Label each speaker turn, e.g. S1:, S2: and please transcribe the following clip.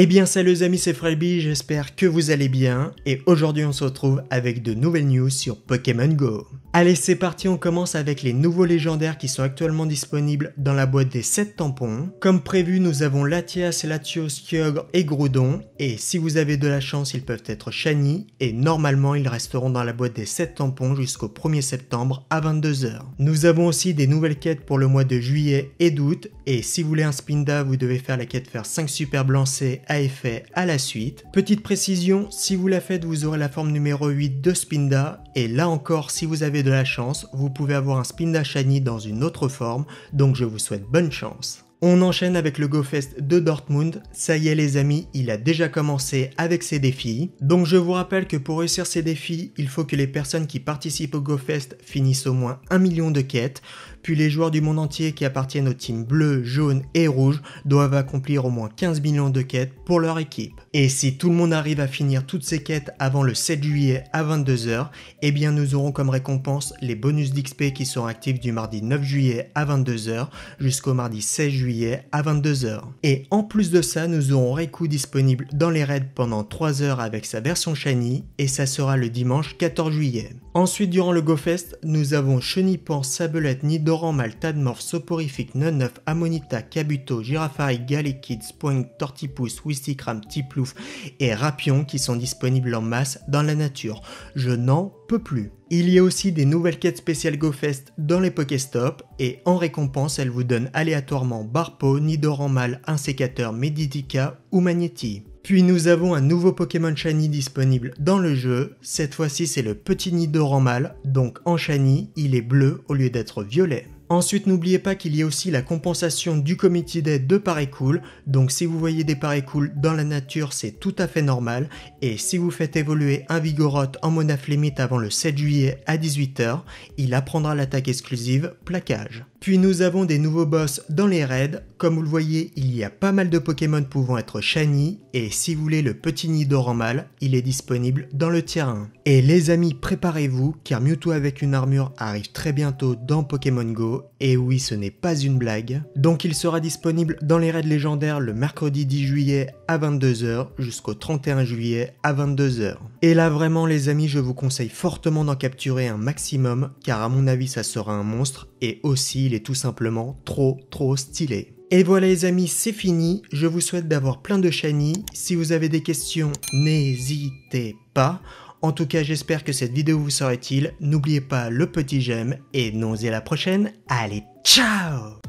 S1: Eh bien salut les amis, c'est Frelby, j'espère que vous allez bien et aujourd'hui on se retrouve avec de nouvelles news sur Pokémon Go. Allez, c'est parti, on commence avec les nouveaux légendaires qui sont actuellement disponibles dans la boîte des 7 tampons. Comme prévu, nous avons Latias, Latios, Kyogre et Groudon, et si vous avez de la chance, ils peuvent être Shani et normalement, ils resteront dans la boîte des 7 tampons jusqu'au 1er septembre à 22h. Nous avons aussi des nouvelles quêtes pour le mois de juillet et d'août, et si vous voulez un Spinda, vous devez faire la quête faire 5 super blancés à effet à la suite. Petite précision, si vous la faites, vous aurez la forme numéro 8 de Spinda, et là encore, si vous avez de la chance, vous pouvez avoir un d'Ashani dans une autre forme, donc je vous souhaite bonne chance. On enchaîne avec le GoFest de Dortmund. Ça y est les amis, il a déjà commencé avec ses défis. Donc je vous rappelle que pour réussir ces défis, il faut que les personnes qui participent au GoFest finissent au moins 1 million de quêtes, puis les joueurs du monde entier qui appartiennent aux teams bleu, jaune et rouge doivent accomplir au moins 15 millions de quêtes pour leur équipe. Et si tout le monde arrive à finir toutes ces quêtes avant le 7 juillet à 22h, eh bien nous aurons comme récompense les bonus d'XP qui seront actifs du mardi 9 juillet à 22h jusqu'au mardi 16 juillet à 22h. Et en plus de ça, nous aurons Reku disponible dans les raids pendant 3 heures avec sa version Shiny et ça sera le dimanche 14 juillet. Ensuite, durant le GoFest, nous avons Chenipan, Sabelette, Nidoranmal, Tadmorph, Soporifique, Nonneuf, Ammonita, Kabuto, Girafari, Galekids, Spoing, Poing, Tortipousse, Wistikram, Tiplouf et Rapion qui sont disponibles en masse dans la nature. Je n'en peux plus. Il y a aussi des nouvelles quêtes spéciales GoFest dans les Pokéstop et en récompense, elles vous donnent aléatoirement Barpo, Mal, Insécateur, Meditica ou Magneti. Puis nous avons un nouveau Pokémon Shiny disponible dans le jeu, cette fois-ci c'est le petit nid mâle, donc en Shiny, il est bleu au lieu d'être violet. Ensuite, n'oubliez pas qu'il y a aussi la compensation du comité Day de cool. donc si vous voyez des cool dans la nature, c'est tout à fait normal, et si vous faites évoluer un Vigoroth en Monaflémite avant le 7 juillet à 18h, il apprendra l'attaque exclusive Plaquage. Puis nous avons des nouveaux boss dans les raids, comme vous le voyez il y a pas mal de Pokémon pouvant être shiny, et si vous voulez le petit nid d'or en mal, il est disponible dans le tier 1. Et les amis préparez-vous car Mewtwo avec une armure arrive très bientôt dans Pokémon Go, et oui ce n'est pas une blague. Donc il sera disponible dans les raids légendaires le mercredi 10 juillet à 22h jusqu'au 31 juillet à 22h. Et là vraiment les amis je vous conseille fortement d'en capturer un maximum car à mon avis ça sera un monstre et aussi il est tout simplement trop trop stylé. Et voilà les amis, c'est fini. Je vous souhaite d'avoir plein de shiny. Si vous avez des questions, n'hésitez pas. En tout cas, j'espère que cette vidéo vous sera utile. N'oubliez pas le petit j'aime et nous on à la prochaine. Allez, ciao